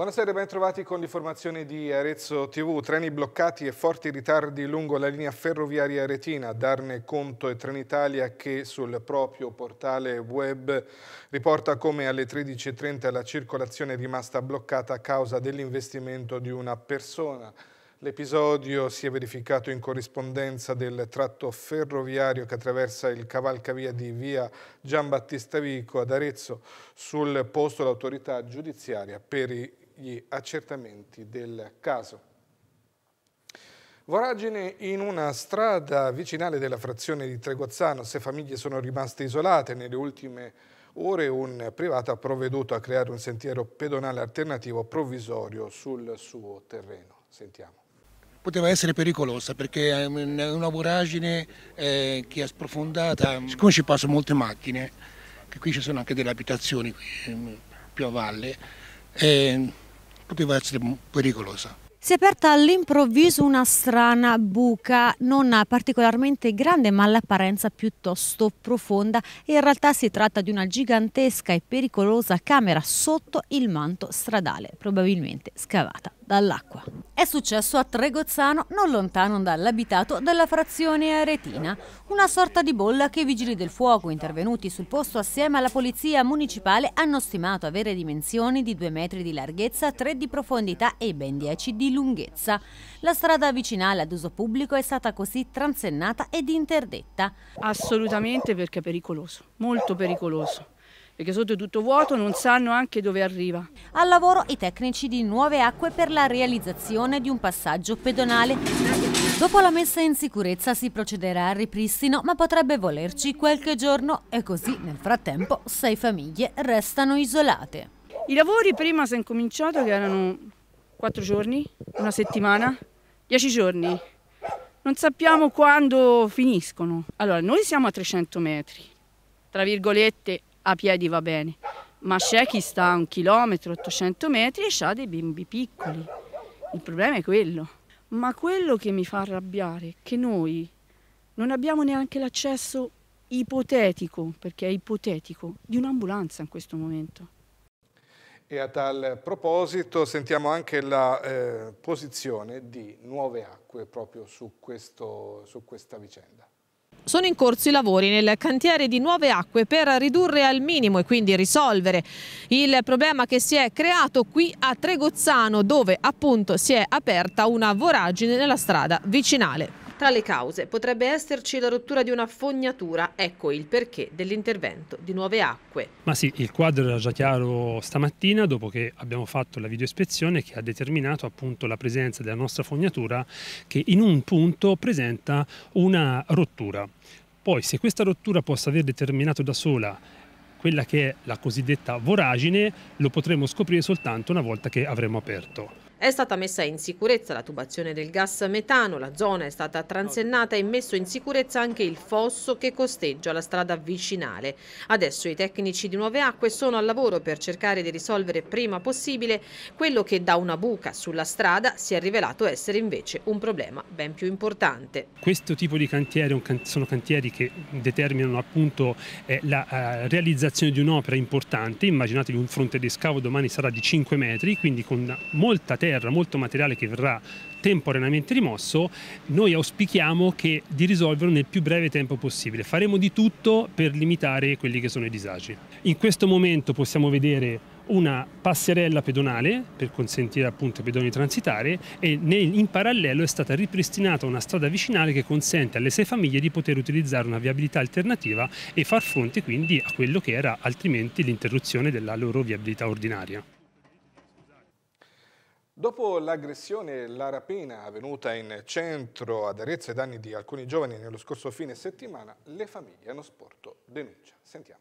Buonasera e ben trovati con l'informazione di Arezzo TV. Treni bloccati e forti ritardi lungo la linea ferroviaria aretina. Darne conto è Trenitalia che sul proprio portale web riporta come alle 13.30 la circolazione è rimasta bloccata a causa dell'investimento di una persona. L'episodio si è verificato in corrispondenza del tratto ferroviario che attraversa il cavalcavia di via Giambattista Vico ad Arezzo. Sul posto l'autorità giudiziaria per i gli accertamenti del caso. Voragine in una strada vicinale della frazione di Treguazzano, se famiglie sono rimaste isolate nelle ultime ore un privato ha provveduto a creare un sentiero pedonale alternativo provvisorio sul suo terreno. Sentiamo. Poteva essere pericolosa perché è una voragine eh, che è sprofondata, siccome ci passano molte macchine, che qui ci sono anche delle abitazioni eh, più a valle, eh, poteva essere pericolosa. Si è aperta all'improvviso una strana buca, non particolarmente grande ma all'apparenza piuttosto profonda. In realtà si tratta di una gigantesca e pericolosa camera sotto il manto stradale, probabilmente scavata dall'acqua. È successo a Tregozzano, non lontano dall'abitato della frazione aretina, una sorta di bolla che i vigili del fuoco intervenuti sul posto assieme alla polizia municipale hanno stimato avere dimensioni di 2 metri di larghezza, 3 di profondità e ben 10 di lunghezza. La strada vicinale ad uso pubblico è stata così transennata ed interdetta. Assolutamente perché è pericoloso, molto pericoloso perché sotto è tutto vuoto, non sanno anche dove arriva. Al lavoro i tecnici di Nuove Acque per la realizzazione di un passaggio pedonale. Dopo la messa in sicurezza si procederà al ripristino, ma potrebbe volerci qualche giorno e così nel frattempo sei famiglie restano isolate. I lavori prima si è incominciato che erano quattro giorni, una settimana, dieci giorni. Non sappiamo quando finiscono. Allora, noi siamo a 300 metri, tra virgolette, a piedi va bene, ma c'è chi sta a un chilometro, 800 metri e ha dei bimbi piccoli. Il problema è quello. Ma quello che mi fa arrabbiare è che noi non abbiamo neanche l'accesso ipotetico, perché è ipotetico, di un'ambulanza in questo momento. E a tal proposito sentiamo anche la eh, posizione di Nuove Acque proprio su, questo, su questa vicenda sono in corso i lavori nel cantiere di Nuove Acque per ridurre al minimo e quindi risolvere il problema che si è creato qui a Tregozzano dove appunto si è aperta una voragine nella strada vicinale. Tra le cause potrebbe esserci la rottura di una fognatura, ecco il perché dell'intervento di Nuove Acque. Ma sì, il quadro era già chiaro stamattina dopo che abbiamo fatto la videoispezione che ha determinato appunto la presenza della nostra fognatura che in un punto presenta una rottura. Poi se questa rottura possa aver determinato da sola quella che è la cosiddetta voragine lo potremo scoprire soltanto una volta che avremo aperto. È stata messa in sicurezza la tubazione del gas metano, la zona è stata transennata e messo in sicurezza anche il fosso che costeggia la strada vicinale. Adesso i tecnici di Nuove Acque sono al lavoro per cercare di risolvere prima possibile quello che da una buca sulla strada si è rivelato essere invece un problema ben più importante. Questo tipo di cantieri sono cantieri che determinano appunto eh, la eh, realizzazione di un'opera importante, immaginatevi un fronte di scavo domani sarà di 5 metri, quindi con molta tecnica terra, molto materiale che verrà temporaneamente rimosso, noi auspichiamo che di risolverlo nel più breve tempo possibile. Faremo di tutto per limitare quelli che sono i disagi. In questo momento possiamo vedere una passerella pedonale per consentire appunto ai pedoni di transitare e in parallelo è stata ripristinata una strada vicinale che consente alle sei famiglie di poter utilizzare una viabilità alternativa e far fronte quindi a quello che era altrimenti l'interruzione della loro viabilità ordinaria. Dopo l'aggressione e la rapina avvenuta in centro ad Arezzo e danni di alcuni giovani nello scorso fine settimana, le famiglie hanno sporto denuncia. Sentiamo.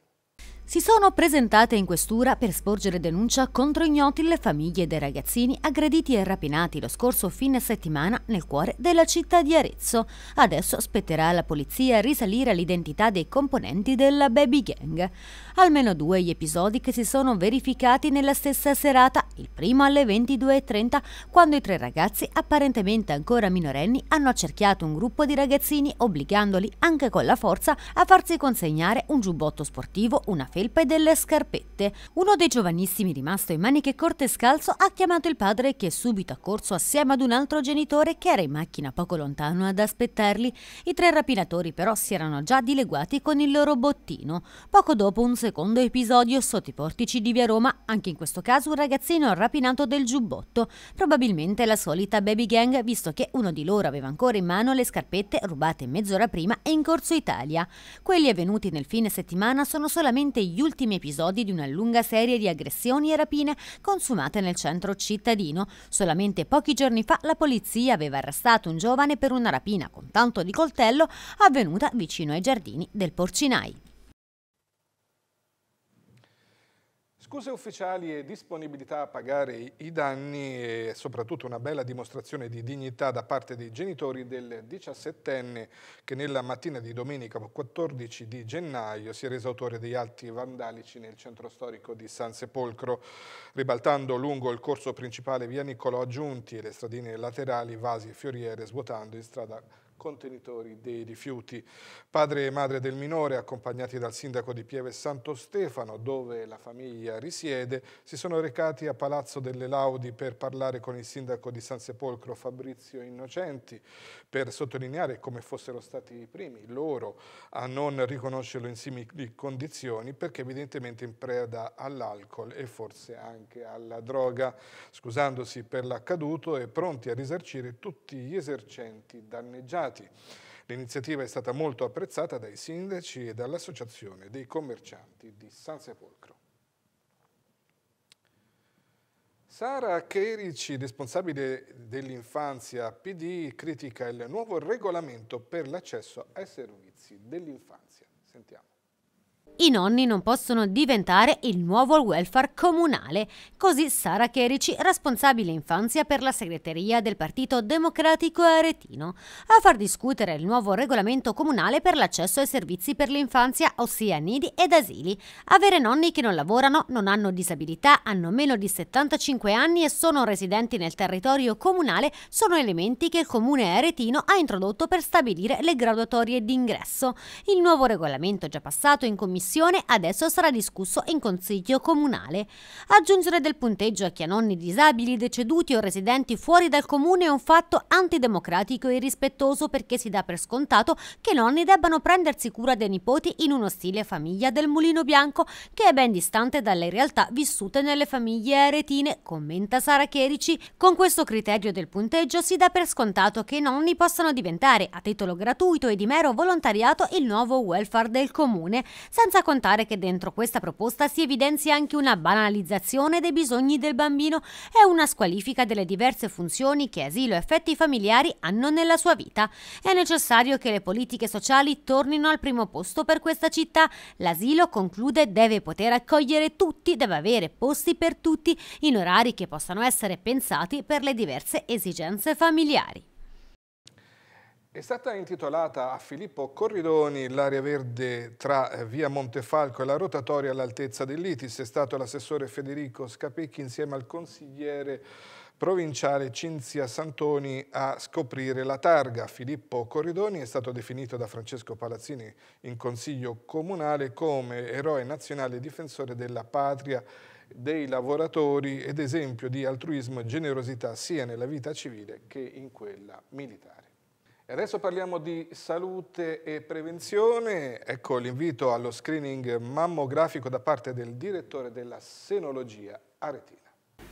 Si sono presentate in questura per sporgere denuncia contro ignoti le famiglie dei ragazzini aggrediti e rapinati lo scorso fine settimana nel cuore della città di Arezzo. Adesso spetterà alla polizia risalire all'identità dei componenti della baby gang. Almeno due gli episodi che si sono verificati nella stessa serata il primo alle 22.30 quando i tre ragazzi, apparentemente ancora minorenni, hanno accerchiato un gruppo di ragazzini obbligandoli anche con la forza a farsi consegnare un giubbotto sportivo, una felpa e delle scarpette. Uno dei giovanissimi rimasto in maniche corte e scalzo ha chiamato il padre che è subito accorso assieme ad un altro genitore che era in macchina poco lontano ad aspettarli. I tre rapinatori però si erano già dileguati con il loro bottino. Poco dopo un secondo episodio sotto i portici di Via Roma, anche in questo caso un ragazzino al rapinato del giubbotto, probabilmente la solita baby gang visto che uno di loro aveva ancora in mano le scarpette rubate mezz'ora prima e in corso Italia. Quelli avvenuti nel fine settimana sono solamente gli ultimi episodi di una lunga serie di aggressioni e rapine consumate nel centro cittadino. Solamente pochi giorni fa la polizia aveva arrestato un giovane per una rapina con tanto di coltello avvenuta vicino ai giardini del Porcinai. Scuse ufficiali e disponibilità a pagare i danni e soprattutto una bella dimostrazione di dignità da parte dei genitori del 17enne che nella mattina di domenica 14 di gennaio si è reso autore degli atti vandalici nel centro storico di San Sepolcro, ribaltando lungo il corso principale via Niccolò Aggiunti e le stradine laterali, vasi e fioriere, svuotando in strada contenitori dei rifiuti. Padre e madre del minore, accompagnati dal sindaco di Pieve Santo Stefano, dove la famiglia risiede, si sono recati a Palazzo delle Laudi per parlare con il sindaco di San Sepolcro Fabrizio Innocenti, per sottolineare come fossero stati i primi loro a non riconoscerlo in simili condizioni, perché evidentemente in preda all'alcol e forse anche alla droga, scusandosi per l'accaduto e pronti a risarcire tutti gli esercenti danneggiati risultati. L'iniziativa è stata molto apprezzata dai sindaci e dall'Associazione dei commercianti di San Sepolcro. Sara Cherici, responsabile dell'infanzia PD, critica il nuovo regolamento per l'accesso ai servizi dell'infanzia. Sentiamo. I nonni non possono diventare il nuovo welfare comunale, così Sara Cherici, responsabile infanzia per la segreteria del Partito Democratico Aretino, a far discutere il nuovo regolamento comunale per l'accesso ai servizi per l'infanzia, ossia nidi ed asili. Avere nonni che non lavorano, non hanno disabilità, hanno meno di 75 anni e sono residenti nel territorio comunale sono elementi che il comune aretino ha introdotto per stabilire le graduatorie d'ingresso. Il nuovo regolamento già passato in commissione commissione adesso sarà discusso in consiglio comunale. Aggiungere del punteggio a chi ha nonni disabili, deceduti o residenti fuori dal comune è un fatto antidemocratico e irrispettoso perché si dà per scontato che i nonni debbano prendersi cura dei nipoti in uno stile famiglia del mulino bianco che è ben distante dalle realtà vissute nelle famiglie aretine, commenta Sara Cherici. Con questo criterio del punteggio si dà per scontato che i nonni possano diventare, a titolo gratuito e di mero volontariato, il nuovo welfare del comune, senza senza contare che dentro questa proposta si evidenzia anche una banalizzazione dei bisogni del bambino e una squalifica delle diverse funzioni che asilo e effetti familiari hanno nella sua vita. È necessario che le politiche sociali tornino al primo posto per questa città. L'asilo, conclude, deve poter accogliere tutti, deve avere posti per tutti, in orari che possano essere pensati per le diverse esigenze familiari. È stata intitolata a Filippo Corridoni l'area verde tra eh, via Montefalco e la rotatoria all'altezza dell'Itis. È stato l'assessore Federico Scapecchi insieme al consigliere provinciale Cinzia Santoni a scoprire la targa. Filippo Corridoni è stato definito da Francesco Palazzini in consiglio comunale come eroe nazionale difensore della patria dei lavoratori ed esempio di altruismo e generosità sia nella vita civile che in quella militare. E adesso parliamo di salute e prevenzione. Ecco l'invito allo screening mammografico da parte del direttore della senologia aretina.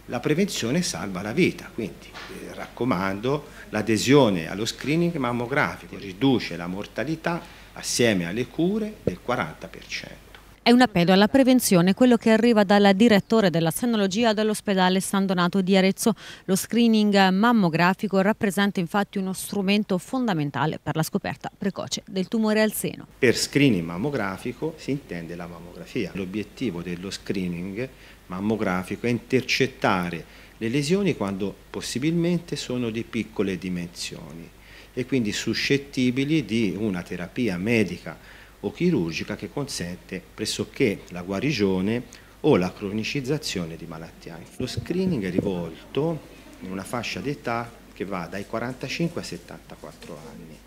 La prevenzione salva la vita, quindi eh, raccomando l'adesione allo screening mammografico, riduce la mortalità assieme alle cure del 40%. È un appello alla prevenzione quello che arriva dal direttore della senologia dell'ospedale San Donato di Arezzo. Lo screening mammografico rappresenta infatti uno strumento fondamentale per la scoperta precoce del tumore al seno. Per screening mammografico si intende la mammografia. L'obiettivo dello screening mammografico è intercettare le lesioni quando possibilmente sono di piccole dimensioni e quindi suscettibili di una terapia medica o chirurgica che consente pressoché la guarigione o la cronicizzazione di malattia. Lo screening è rivolto in una fascia d'età che va dai 45 ai 74 anni.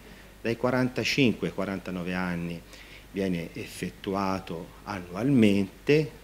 Dai 45 ai 49 anni viene effettuato annualmente,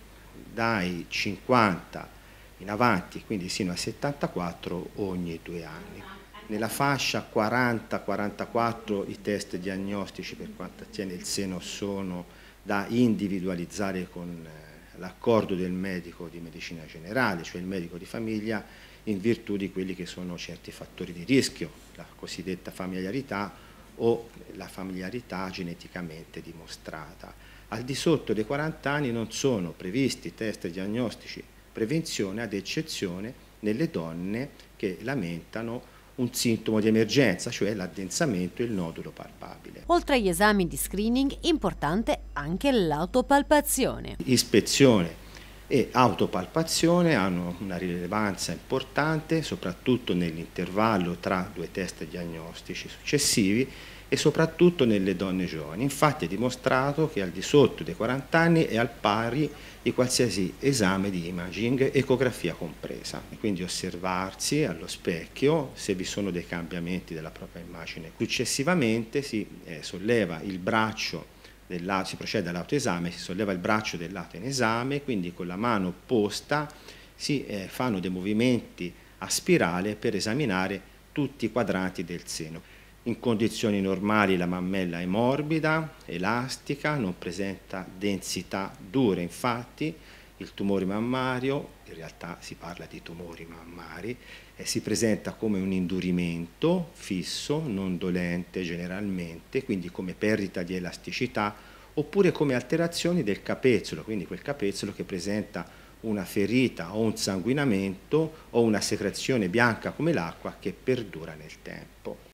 dai 50 in avanti, quindi sino a 74 ogni due anni. Nella fascia 40-44 i test diagnostici per quanto attiene il seno sono da individualizzare con eh, l'accordo del medico di medicina generale, cioè il medico di famiglia, in virtù di quelli che sono certi fattori di rischio, la cosiddetta familiarità o la familiarità geneticamente dimostrata. Al di sotto dei 40 anni non sono previsti test diagnostici prevenzione ad eccezione nelle donne che lamentano un sintomo di emergenza, cioè l'addensamento e il nodulo palpabile. Oltre agli esami di screening, importante anche l'autopalpazione. Ispezione e autopalpazione hanno una rilevanza importante, soprattutto nell'intervallo tra due test diagnostici successivi, e soprattutto nelle donne giovani. Infatti è dimostrato che al di sotto dei 40 anni è al pari di qualsiasi esame di imaging, ecografia compresa. quindi osservarsi allo specchio se vi sono dei cambiamenti della propria immagine. Successivamente si eh, solleva il braccio del, si procede all'autoesame, si solleva il braccio del lato in esame, quindi con la mano opposta si eh, fanno dei movimenti a spirale per esaminare tutti i quadranti del seno. In condizioni normali la mammella è morbida, elastica, non presenta densità dure, infatti il tumore mammario, in realtà si parla di tumori mammari, eh, si presenta come un indurimento fisso, non dolente generalmente, quindi come perdita di elasticità, oppure come alterazioni del capezzolo, quindi quel capezzolo che presenta una ferita o un sanguinamento o una secrezione bianca come l'acqua che perdura nel tempo.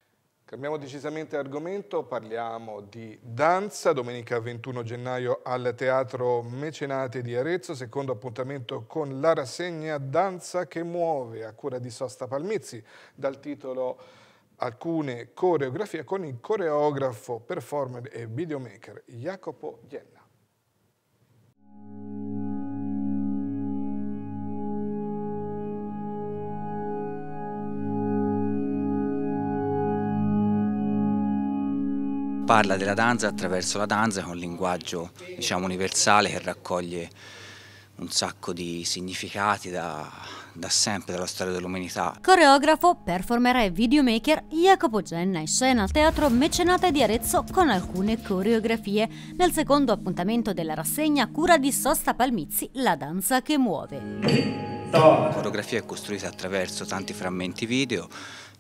Cambiamo decisamente argomento, parliamo di danza, domenica 21 gennaio al Teatro Mecenate di Arezzo, secondo appuntamento con la rassegna Danza che muove, a cura di Sosta Palmizzi, dal titolo Alcune coreografie con il coreografo, performer e videomaker Jacopo Jenna. parla della danza attraverso la danza, che un linguaggio diciamo, universale che raccoglie un sacco di significati da, da sempre dalla storia dell'umanità. Coreografo, performer e videomaker, Jacopo Genna è scena al teatro Mecenate di Arezzo con alcune coreografie nel secondo appuntamento della rassegna Cura di Sosta Palmizzi, La danza che muove. La coreografia è costruita attraverso tanti frammenti video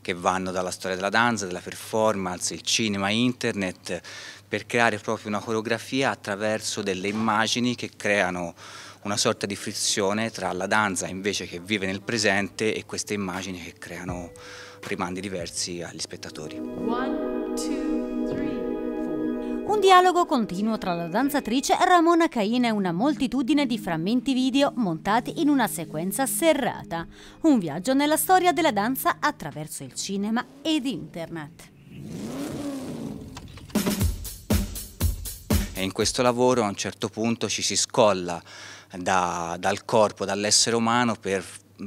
che vanno dalla storia della danza, della performance, il cinema, internet, per creare proprio una coreografia attraverso delle immagini che creano una sorta di frizione tra la danza invece che vive nel presente e queste immagini che creano rimandi diversi agli spettatori. One, two, dialogo continuo tra la danzatrice Ramona Caina e una moltitudine di frammenti video montati in una sequenza serrata. Un viaggio nella storia della danza attraverso il cinema ed internet. E in questo lavoro a un certo punto ci si scolla da, dal corpo, dall'essere umano per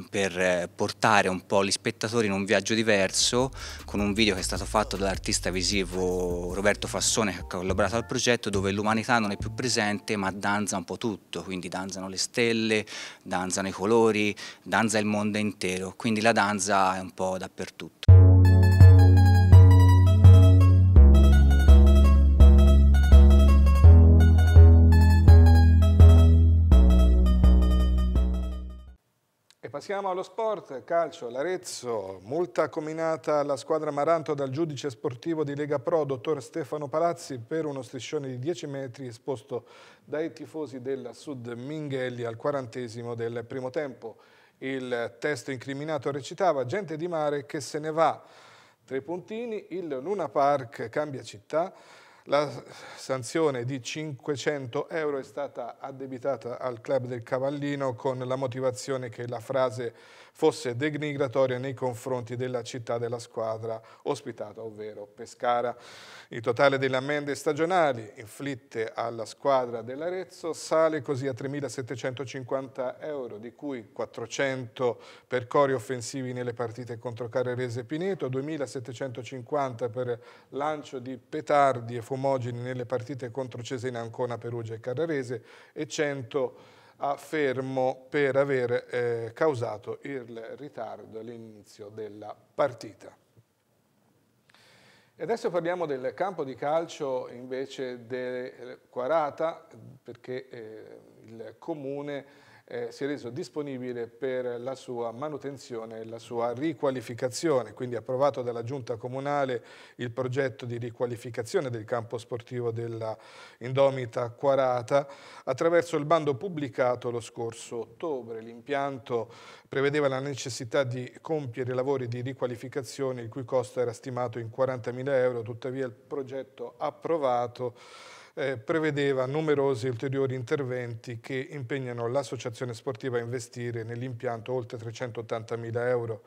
per eh, portare un po' gli spettatori in un viaggio diverso con un video che è stato fatto dall'artista visivo Roberto Fassone che ha collaborato al progetto dove l'umanità non è più presente ma danza un po' tutto, quindi danzano le stelle, danzano i colori, danza il mondo intero, quindi la danza è un po' dappertutto. Passiamo allo sport, calcio, l'Arezzo, multa combinata alla squadra Maranto dal giudice sportivo di Lega Pro, dottor Stefano Palazzi, per uno striscione di 10 metri esposto dai tifosi del Sud Minghelli al quarantesimo del primo tempo. Il testo incriminato recitava gente di mare che se ne va. Tre puntini, il Luna Park cambia città, la sanzione di 500 euro è stata addebitata al club del Cavallino con la motivazione che la frase fosse denigratoria nei confronti della città della squadra ospitata, ovvero Pescara. Il totale delle ammende stagionali inflitte alla squadra dell'Arezzo sale così a 3.750 euro, di cui 400 per cori offensivi nelle partite contro Carrerese e Pineto, 2.750 per lancio di petardi e fumogeni nelle partite contro Cesena, Ancona, Perugia e Carrerese e 100 per a fermo per aver eh, causato il ritardo all'inizio della partita. E adesso parliamo del campo di calcio invece del Quarata, perché eh, il comune eh, si è reso disponibile per la sua manutenzione e la sua riqualificazione, quindi approvato dalla Giunta Comunale il progetto di riqualificazione del campo sportivo della Indomita Quarata attraverso il bando pubblicato lo scorso ottobre. L'impianto prevedeva la necessità di compiere lavori di riqualificazione il cui costo era stimato in 40.000 euro, tuttavia il progetto approvato eh, prevedeva numerosi ulteriori interventi che impegnano l'associazione sportiva a investire nell'impianto oltre 380 mila euro,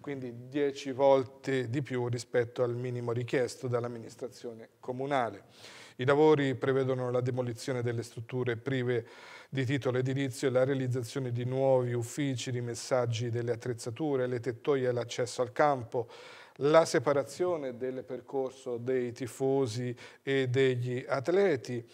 quindi 10 volte di più rispetto al minimo richiesto dall'amministrazione comunale. I lavori prevedono la demolizione delle strutture prive di titolo edilizio e la realizzazione di nuovi uffici, di messaggi delle attrezzature, le tettoie e l'accesso al campo, la separazione del percorso dei tifosi e degli atleti,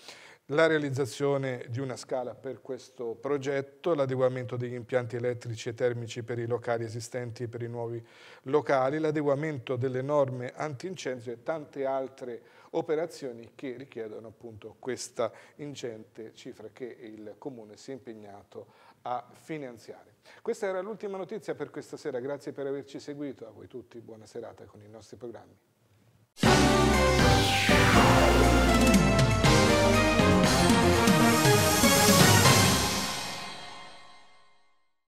la realizzazione di una scala per questo progetto, l'adeguamento degli impianti elettrici e termici per i locali esistenti e per i nuovi locali, l'adeguamento delle norme antincendio e tante altre operazioni che richiedono appunto questa ingente cifra che il Comune si è impegnato a finanziare. Questa era l'ultima notizia per questa sera, grazie per averci seguito, a voi tutti buona serata con i nostri programmi.